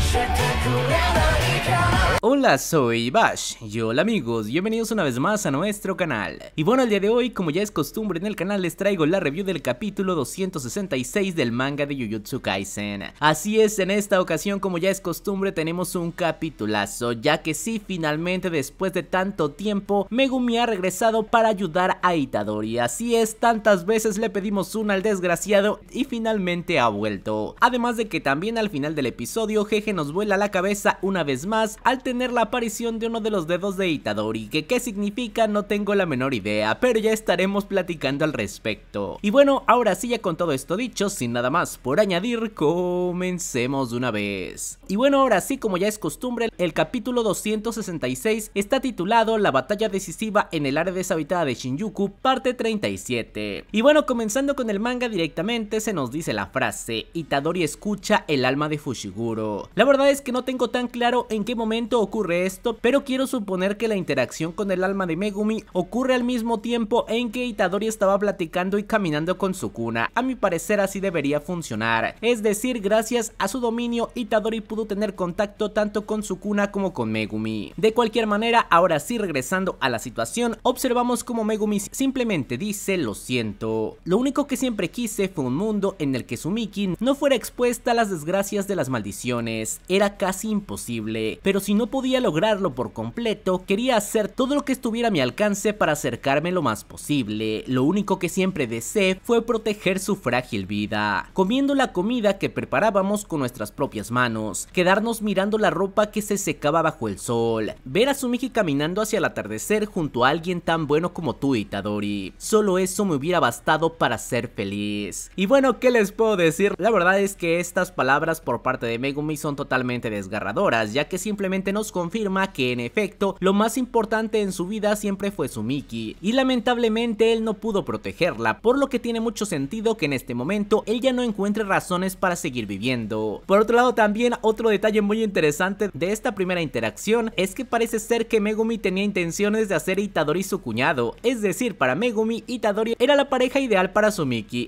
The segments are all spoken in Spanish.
spectacular. Hola, soy Bash y hola amigos, bienvenidos una vez más a nuestro canal. Y bueno, el día de hoy, como ya es costumbre en el canal, les traigo la review del capítulo 266 del manga de Yujutsu Kaisen. Así es, en esta ocasión, como ya es costumbre, tenemos un capitulazo, ya que sí, finalmente después de tanto tiempo, Megumi ha regresado para ayudar a Itadori. Así es, tantas veces le pedimos una al desgraciado y finalmente ha vuelto. Además de que también al final del episodio, Jeje nos vuela la cabeza una vez más al tener la aparición de uno de los dedos de Itadori, que qué significa no tengo la menor idea, pero ya estaremos platicando al respecto. Y bueno, ahora sí ya con todo esto dicho, sin nada más por añadir, comencemos de una vez. Y bueno, ahora sí como ya es costumbre, el capítulo 266 está titulado La batalla decisiva en el área deshabitada de Shinjuku, parte 37. Y bueno, comenzando con el manga directamente, se nos dice la frase, Itadori escucha el alma de Fushiguro. La verdad es que no tengo tan claro en qué momento ocurre esto, pero quiero suponer que la interacción con el alma de Megumi ocurre al mismo tiempo en que Itadori estaba platicando y caminando con Sukuna. A mi parecer así debería funcionar. Es decir, gracias a su dominio Itadori pudo tener contacto tanto con Sukuna como con Megumi. De cualquier manera, ahora sí regresando a la situación, observamos como Megumi simplemente dice lo siento. Lo único que siempre quise fue un mundo en el que Sumiki no fuera expuesta a las desgracias de las maldiciones. Era casi imposible, pero si no podía lograrlo por completo, quería hacer todo lo que estuviera a mi alcance para acercarme lo más posible. Lo único que siempre deseé fue proteger su frágil vida, comiendo la comida que preparábamos con nuestras propias manos, quedarnos mirando la ropa que se secaba bajo el sol, ver a Sumiji caminando hacia el atardecer junto a alguien tan bueno como tú, Itadori. Solo eso me hubiera bastado para ser feliz. Y bueno, ¿qué les puedo decir? La verdad es que estas palabras por parte de Megumi son totalmente desgarradoras, ya que simplemente nos confirma que en efecto lo más importante en su vida siempre fue su y lamentablemente él no pudo protegerla, por lo que tiene mucho sentido que en este momento ella no encuentre razones para seguir viviendo. Por otro lado también otro detalle muy interesante de esta primera interacción es que parece ser que Megumi tenía intenciones de hacer Itadori su cuñado, es decir para Megumi Itadori era la pareja ideal para su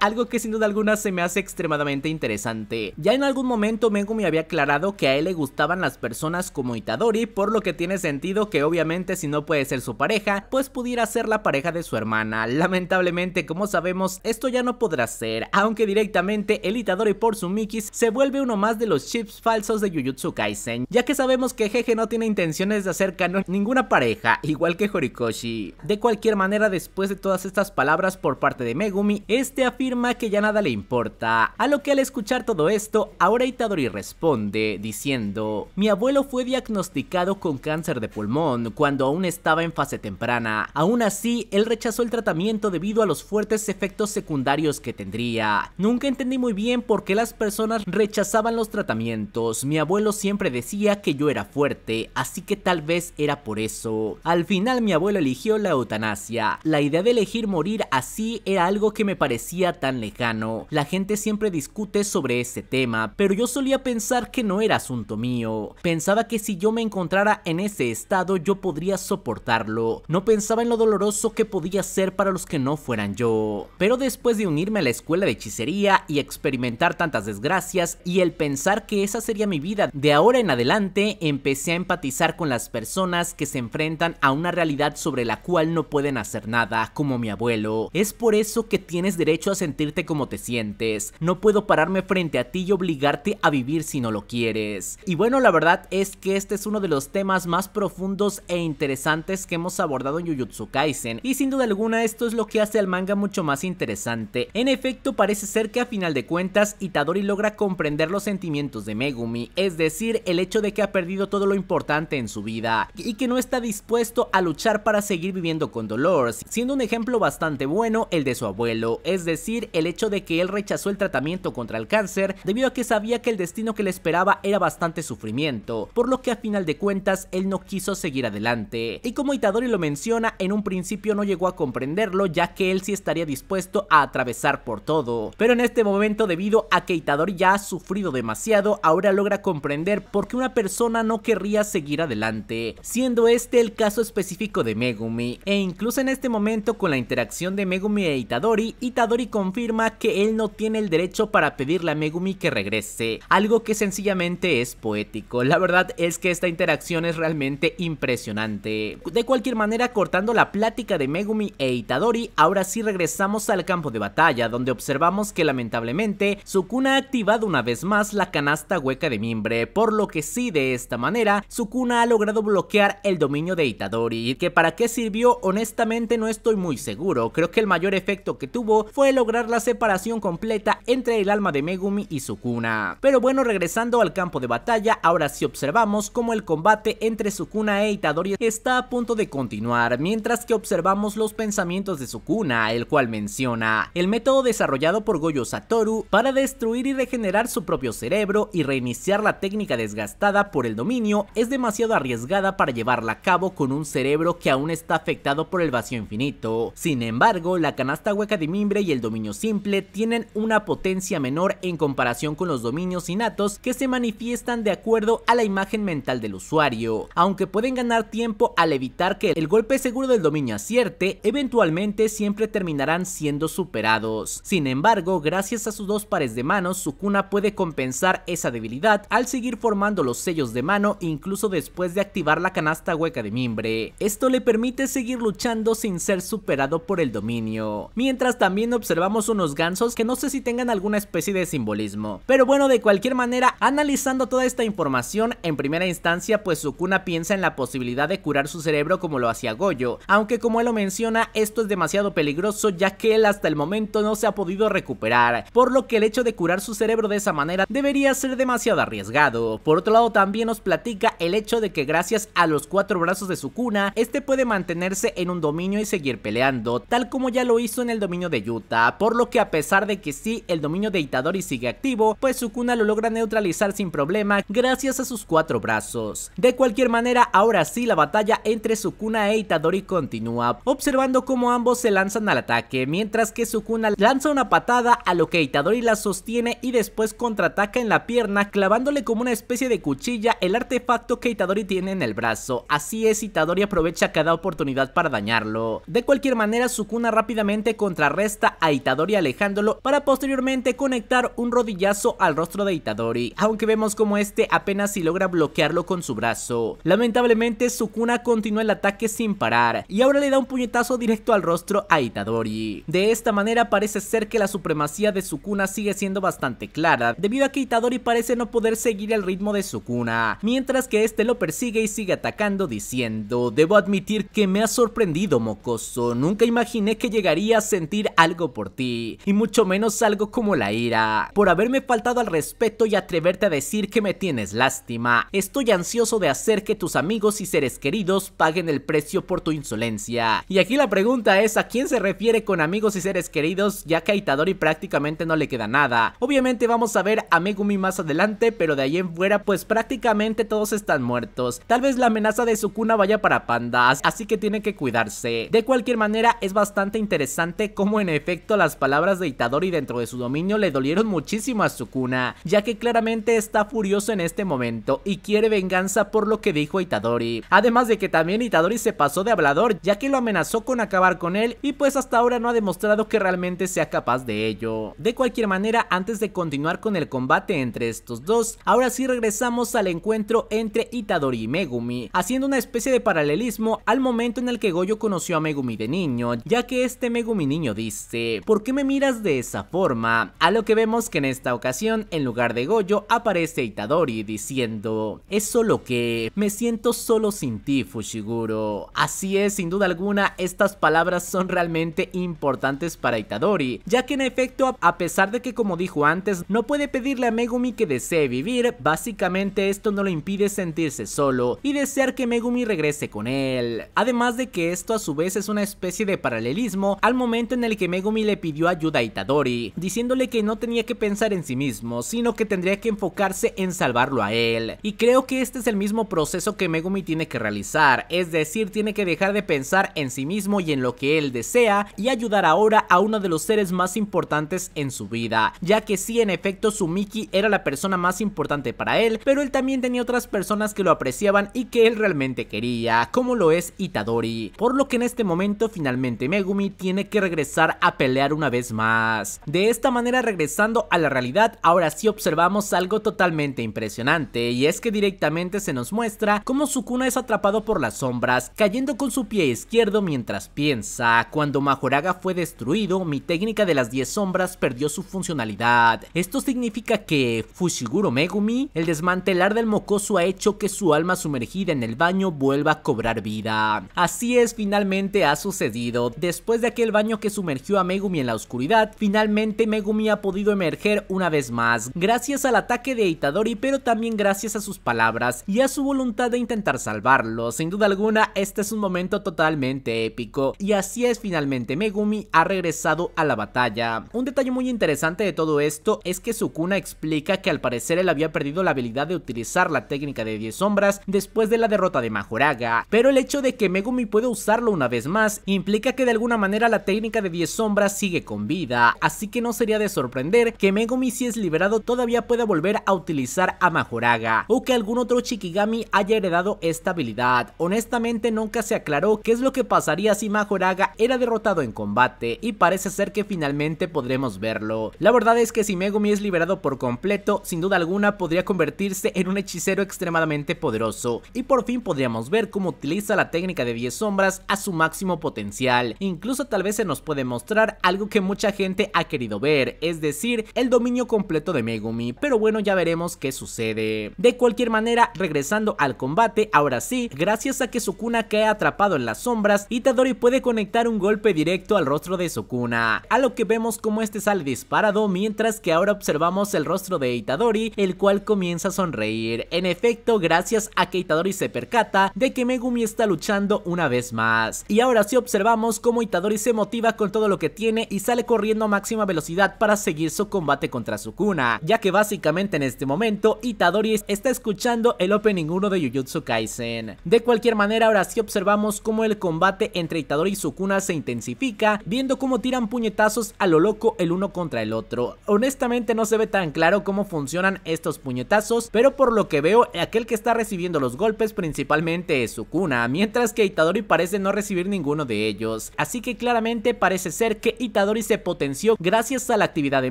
algo que sin duda alguna se me hace extremadamente interesante. Ya en algún momento Megumi había aclarado que a él le gustaban las personas como Itadori Itadori, por lo que tiene sentido que obviamente si no puede ser su pareja, pues pudiera ser la pareja de su hermana. Lamentablemente, como sabemos, esto ya no podrá ser, aunque directamente el Itadori por su Mikis se vuelve uno más de los chips falsos de Jujutsu Kaisen, ya que sabemos que Jeje no tiene intenciones de hacer canon ninguna pareja, igual que Horikoshi. De cualquier manera, después de todas estas palabras por parte de Megumi, este afirma que ya nada le importa, a lo que al escuchar todo esto, ahora Itadori responde, diciendo, mi abuelo fue diagnosticado diagnosticado con cáncer de pulmón cuando aún estaba en fase temprana. Aún así, él rechazó el tratamiento debido a los fuertes efectos secundarios que tendría. Nunca entendí muy bien por qué las personas rechazaban los tratamientos. Mi abuelo siempre decía que yo era fuerte, así que tal vez era por eso. Al final mi abuelo eligió la eutanasia. La idea de elegir morir así era algo que me parecía tan lejano. La gente siempre discute sobre ese tema, pero yo solía pensar que no era asunto mío. Pensaba que si yo me encontrara en ese estado yo podría soportarlo. No pensaba en lo doloroso que podía ser para los que no fueran yo. Pero después de unirme a la escuela de hechicería y experimentar tantas desgracias y el pensar que esa sería mi vida de ahora en adelante, empecé a empatizar con las personas que se enfrentan a una realidad sobre la cual no pueden hacer nada, como mi abuelo. Es por eso que tienes derecho a sentirte como te sientes. No puedo pararme frente a ti y obligarte a vivir si no lo quieres. Y bueno, la verdad es que este es uno de los temas más profundos e interesantes que hemos abordado en Jujutsu Kaisen, y sin duda alguna esto es lo que hace al manga mucho más interesante. En efecto, parece ser que a final de cuentas, Itadori logra comprender los sentimientos de Megumi, es decir, el hecho de que ha perdido todo lo importante en su vida, y que no está dispuesto a luchar para seguir viviendo con dolor, siendo un ejemplo bastante bueno el de su abuelo, es decir, el hecho de que él rechazó el tratamiento contra el cáncer debido a que sabía que el destino que le esperaba era bastante sufrimiento, por lo que a final de cuentas él no quiso seguir adelante. Y como Itadori lo menciona, en un principio no llegó a comprenderlo ya que él sí estaría dispuesto a atravesar por todo. Pero en este momento debido a que Itadori ya ha sufrido demasiado, ahora logra comprender por qué una persona no querría seguir adelante, siendo este el caso específico de Megumi. E incluso en este momento con la interacción de Megumi e Itadori, Itadori confirma que él no tiene el derecho para pedirle a Megumi que regrese, algo que sencillamente es poético. La verdad es que es esta interacción es realmente impresionante. De cualquier manera, cortando la plática de Megumi e Itadori, ahora sí regresamos al campo de batalla, donde observamos que lamentablemente Sukuna ha activado una vez más la canasta hueca de mimbre, por lo que sí, de esta manera, Sukuna ha logrado bloquear el dominio de Itadori, que para qué sirvió honestamente no estoy muy seguro, creo que el mayor efecto que tuvo fue lograr la separación completa entre el alma de Megumi y Sukuna. Pero bueno, regresando al campo de batalla, ahora sí observamos cómo el combate entre Sukuna e Itadori está a punto de continuar, mientras que observamos los pensamientos de Sukuna, el cual menciona el método desarrollado por Goyo Satoru para destruir y regenerar su propio cerebro y reiniciar la técnica desgastada por el dominio es demasiado arriesgada para llevarla a cabo con un cerebro que aún está afectado por el vacío infinito. Sin embargo, la canasta hueca de mimbre y el dominio simple tienen una potencia menor en comparación con los dominios innatos que se manifiestan de acuerdo a la imagen mental del usuario, aunque pueden ganar tiempo al evitar que el golpe seguro del dominio acierte, eventualmente siempre terminarán siendo superados. Sin embargo, gracias a sus dos pares de manos, su cuna puede compensar esa debilidad al seguir formando los sellos de mano incluso después de activar la canasta hueca de mimbre. Esto le permite seguir luchando sin ser superado por el dominio. Mientras también observamos unos gansos que no sé si tengan alguna especie de simbolismo. Pero bueno, de cualquier manera, analizando toda esta información, en primera instancia pues Sukuna piensa en la posibilidad de curar su cerebro como lo hacía Goyo, aunque como él lo menciona esto es demasiado peligroso ya que él hasta el momento no se ha podido recuperar, por lo que el hecho de curar su cerebro de esa manera debería ser demasiado arriesgado. Por otro lado también nos platica el hecho de que gracias a los cuatro brazos de Sukuna, este puede mantenerse en un dominio y seguir peleando, tal como ya lo hizo en el dominio de Yuta, por lo que a pesar de que sí el dominio de Itadori sigue activo, pues Sukuna lo logra neutralizar sin problema gracias a sus cuatro brazos. De cualquier manera, ahora sí la batalla entre Sukuna e Itadori continúa, observando cómo ambos se lanzan al ataque, mientras que Sukuna lanza una patada a lo que Itadori la sostiene y después contraataca en la pierna clavándole como una especie de cuchilla el artefacto que Itadori tiene en el brazo, así es Itadori aprovecha cada oportunidad para dañarlo. De cualquier manera Sukuna rápidamente contrarresta a Itadori alejándolo para posteriormente conectar un rodillazo al rostro de Itadori, aunque vemos como este apenas si logra bloquearlo con su brazo. Lamentablemente Sukuna continúa el ataque sin parar y ahora le da un puñetazo directo al rostro a Itadori. De esta manera parece ser que la supremacía de Sukuna sigue siendo bastante clara debido a que Itadori parece no poder seguir el ritmo de Sukuna, mientras que este lo persigue y sigue atacando diciendo debo admitir que me ha sorprendido mocoso, nunca imaginé que llegaría a sentir algo por ti y mucho menos algo como la ira, por haberme faltado al respeto y atreverte a decir que me tienes lástima, estoy ansioso de hacer que tus amigos y seres queridos paguen el precio por tu insolencia. Y aquí la pregunta es a quién se refiere con amigos y seres queridos ya que a Itadori prácticamente no le queda nada. Obviamente vamos a ver a Megumi más adelante pero de ahí en fuera pues prácticamente todos están muertos. Tal vez la amenaza de Sukuna vaya para pandas así que tiene que cuidarse. De cualquier manera es bastante interesante cómo en efecto las palabras de Itadori dentro de su dominio le dolieron muchísimo a Sukuna ya que claramente está furioso en este momento y quiere venganza por lo que dijo Itadori. Además de que también Itadori se pasó de hablador ya que lo amenazó con acabar con él y pues hasta ahora no ha demostrado que realmente sea capaz de ello. De cualquier manera, antes de continuar con el combate entre estos dos, ahora sí regresamos al encuentro entre Itadori y Megumi, haciendo una especie de paralelismo al momento en el que Goyo conoció a Megumi de niño, ya que este Megumi niño dice, ¿por qué me miras de esa forma? A lo que vemos que en esta ocasión, en lugar de Goyo, aparece Itadori diciendo, es solo que me siento solo sin ti, Fushiguro. Así es, sin duda alguna, estas palabras son realmente importantes para Itadori, ya que en efecto, a pesar de que como dijo antes, no puede pedirle a Megumi que desee vivir, básicamente esto no lo impide sentirse solo y desear que Megumi regrese con él. Además de que esto a su vez es una especie de paralelismo al momento en el que Megumi le pidió ayuda a Itadori, diciéndole que no tenía que pensar en sí mismo, sino que tendría que enfocarse en salvarlo a él. Y creo que este es el mismo proceso que Megumi tiene que realizar, es decir, tiene que dejar de pensar en sí mismo y en lo que él desea y ayudar ahora a uno de los seres más importantes en su vida, ya que sí en efecto Sumiki era la persona más importante para él, pero él también tenía otras personas que lo apreciaban y que él realmente quería, como lo es Itadori, por lo que en este momento finalmente Megumi tiene que regresar a pelear una vez más. De esta manera regresando a la realidad, ahora sí observamos algo totalmente impresionante y es que directamente se nos muestra cómo Sukuna es atrapado por las sombras, cayendo con su pie izquierdo mientras piensa. Cuando Majoraga fue destruido, mi técnica de las 10 sombras perdió su funcionalidad. Esto significa que Fushiguro Megumi, el desmantelar del mocoso ha hecho que su alma sumergida en el baño vuelva a cobrar vida. Así es, finalmente ha sucedido. Después de aquel baño que sumergió a Megumi en la oscuridad, finalmente Megumi ha podido emerger una vez más, gracias al ataque de Itadori, pero también gracias a sus palabras y a su voluntad de intentar salvarlo. Sin duda alguna, este es un momento totalmente épico y así es finalmente Megumi ha regresado a la batalla. Un detalle muy interesante de todo esto es que Sukuna explica que al parecer él había perdido la habilidad de utilizar la técnica de 10 sombras después de la derrota de Majoraga, pero el hecho de que Megumi pueda usarlo una vez más implica que de alguna manera la técnica de 10 sombras sigue con vida, así que no sería de sorprender que Megumi si es liberado todavía pueda volver a utilizar a Majoraga o que algunos otro Shikigami haya heredado esta habilidad. Honestamente nunca se aclaró qué es lo que pasaría si Majoraga era derrotado en combate y parece ser que finalmente podremos verlo. La verdad es que si Megumi es liberado por completo, sin duda alguna podría convertirse en un hechicero extremadamente poderoso y por fin podríamos ver cómo utiliza la técnica de 10 sombras a su máximo potencial. Incluso tal vez se nos puede mostrar algo que mucha gente ha querido ver, es decir, el dominio completo de Megumi, pero bueno ya veremos qué sucede. De cualquier manera regresando al combate, ahora sí, gracias a que Sukuna cae atrapado en las sombras, Itadori puede conectar un golpe directo al rostro de Sukuna, a lo que vemos como este sale disparado mientras que ahora observamos el rostro de Itadori, el cual comienza a sonreír, en efecto gracias a que Itadori se percata de que Megumi está luchando una vez más, y ahora sí observamos cómo Itadori se motiva con todo lo que tiene y sale corriendo a máxima velocidad para seguir su combate contra Sukuna, ya que básicamente en este momento Itadori está escuchando el opening 1 de Jujutsu Kaisen. De cualquier manera, ahora sí observamos cómo el combate entre Itadori y Sukuna se intensifica, viendo cómo tiran puñetazos a lo loco el uno contra el otro. Honestamente no se ve tan claro cómo funcionan estos puñetazos, pero por lo que veo, aquel que está recibiendo los golpes principalmente es Sukuna, mientras que Itadori parece no recibir ninguno de ellos. Así que claramente parece ser que Itadori se potenció gracias a la actividad de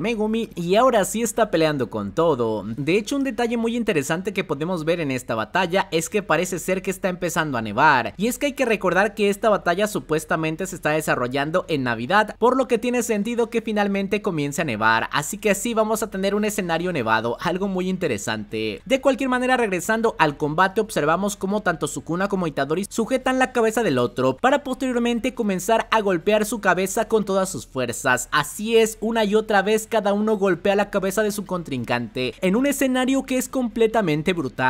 Megumi y ahora sí está peleando con todo. De hecho, un detalle muy interesante que podemos ver en esta batalla es que parece ser que está empezando a nevar. Y es que hay que recordar que esta batalla supuestamente se está desarrollando en Navidad, por lo que tiene sentido que finalmente comience a nevar. Así que así vamos a tener un escenario nevado, algo muy interesante. De cualquier manera, regresando al combate, observamos cómo tanto Sukuna como Itadori sujetan la cabeza del otro, para posteriormente comenzar a golpear su cabeza con todas sus fuerzas. Así es, una y otra vez cada uno golpea la cabeza de su contrincante, en un escenario que es completamente brutal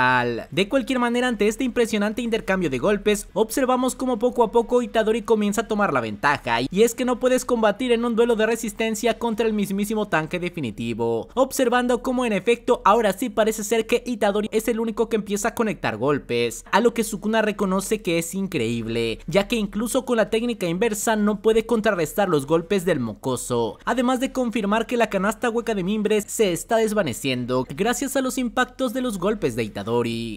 de cualquier manera, ante este impresionante intercambio de golpes, observamos como poco a poco Itadori comienza a tomar la ventaja, y es que no puedes combatir en un duelo de resistencia contra el mismísimo tanque definitivo, observando como en efecto ahora sí parece ser que Itadori es el único que empieza a conectar golpes, a lo que Sukuna reconoce que es increíble, ya que incluso con la técnica inversa no puede contrarrestar los golpes del mocoso, además de confirmar que la canasta hueca de mimbres se está desvaneciendo gracias a los impactos de los golpes de Itadori.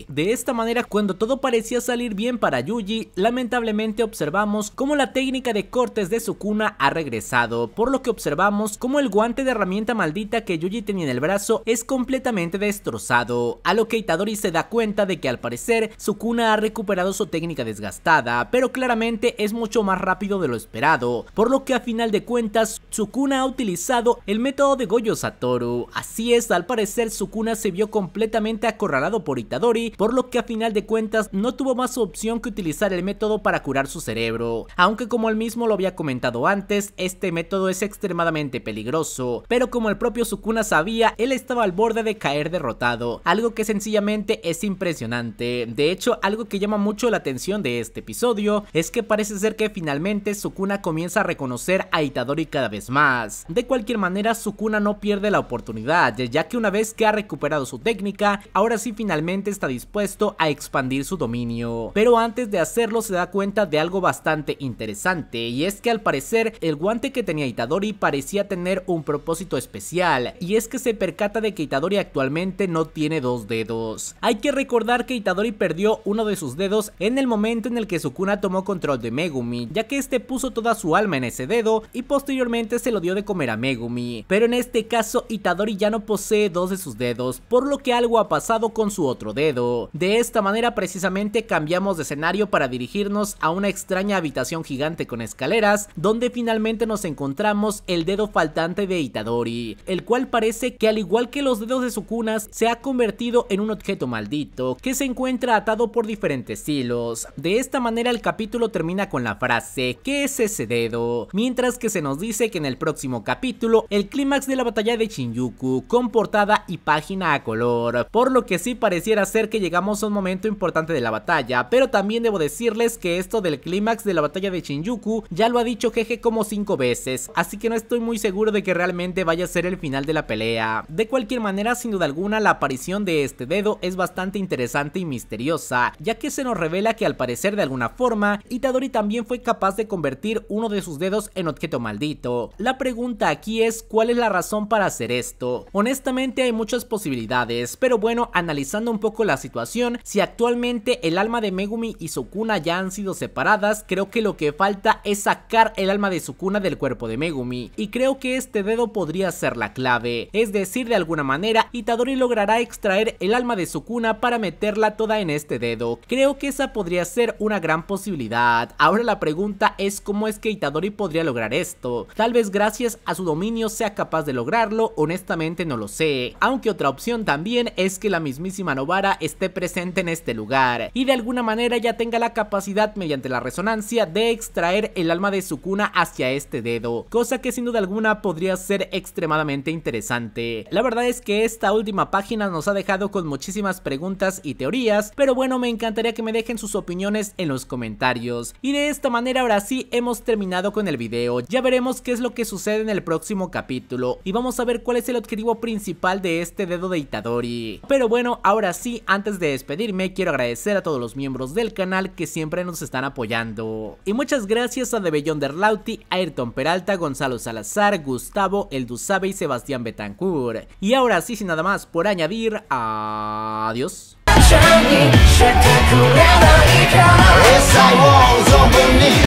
De esta manera, cuando todo parecía salir bien para Yuji, lamentablemente observamos cómo la técnica de cortes de Sukuna ha regresado, por lo que observamos cómo el guante de herramienta maldita que Yuji tenía en el brazo es completamente destrozado, a lo que Itadori se da cuenta de que al parecer Sukuna ha recuperado su técnica desgastada, pero claramente es mucho más rápido de lo esperado, por lo que a final de cuentas Sukuna ha utilizado el método de Goyo Satoru, así es, al parecer Sukuna se vio completamente acorralado por Itadori, por lo que a final de cuentas no tuvo más opción que utilizar el método para curar su cerebro, aunque como él mismo lo había comentado antes, este método es extremadamente peligroso, pero como el propio Sukuna sabía, él estaba al borde de caer derrotado, algo que sencillamente es impresionante, de hecho algo que llama mucho la atención de este episodio es que parece ser que finalmente Sukuna comienza a reconocer a Itadori cada vez más, de cualquier manera Sukuna no pierde la oportunidad, ya que una vez que ha recuperado su técnica, ahora sí finalmente está dispuesto a expandir su dominio. Pero antes de hacerlo se da cuenta de algo bastante interesante y es que al parecer el guante que tenía Itadori parecía tener un propósito especial y es que se percata de que Itadori actualmente no tiene dos dedos. Hay que recordar que Itadori perdió uno de sus dedos en el momento en el que Sukuna tomó control de Megumi ya que este puso toda su alma en ese dedo y posteriormente se lo dio de comer a Megumi. Pero en este caso Itadori ya no posee dos de sus dedos por lo que algo ha pasado con su otro dedo. De esta manera precisamente cambiamos de escenario para dirigirnos a una extraña habitación gigante con escaleras, donde finalmente nos encontramos el dedo faltante de Itadori, el cual parece que al igual que los dedos de su cunas se ha convertido en un objeto maldito, que se encuentra atado por diferentes hilos. De esta manera el capítulo termina con la frase, ¿qué es ese dedo? Mientras que se nos dice que en el próximo capítulo, el clímax de la batalla de Shinjuku, con portada y página a color, por lo que sí parece pareciera ser que llegamos a un momento importante de la batalla, pero también debo decirles que esto del clímax de la batalla de Shinjuku ya lo ha dicho Jeje como 5 veces, así que no estoy muy seguro de que realmente vaya a ser el final de la pelea. De cualquier manera, sin duda alguna, la aparición de este dedo es bastante interesante y misteriosa, ya que se nos revela que al parecer de alguna forma, Itadori también fue capaz de convertir uno de sus dedos en objeto maldito. La pregunta aquí es cuál es la razón para hacer esto. Honestamente hay muchas posibilidades, pero bueno, analizando un poco la situación. Si actualmente el alma de Megumi y Sukuna ya han sido separadas, creo que lo que falta es sacar el alma de Sukuna del cuerpo de Megumi. Y creo que este dedo podría ser la clave. Es decir, de alguna manera, Itadori logrará extraer el alma de Sukuna para meterla toda en este dedo. Creo que esa podría ser una gran posibilidad. Ahora la pregunta es cómo es que Itadori podría lograr esto. Tal vez gracias a su dominio sea capaz de lograrlo, honestamente no lo sé. Aunque otra opción también es que la mismísima no esté presente en este lugar y de alguna manera ya tenga la capacidad mediante la resonancia de extraer el alma de Sukuna hacia este dedo, cosa que sin duda alguna podría ser extremadamente interesante. La verdad es que esta última página nos ha dejado con muchísimas preguntas y teorías, pero bueno, me encantaría que me dejen sus opiniones en los comentarios. Y de esta manera ahora sí hemos terminado con el video, ya veremos qué es lo que sucede en el próximo capítulo y vamos a ver cuál es el objetivo principal de este dedo de Itadori. Pero bueno, ahora Así, antes de despedirme, quiero agradecer a todos los miembros del canal que siempre nos están apoyando. Y muchas gracias a Debellón Derlauti, Ayrton Peralta, Gonzalo Salazar, Gustavo, El Sabe y Sebastián Betancourt. Y ahora sí, sin nada más por añadir, adiós.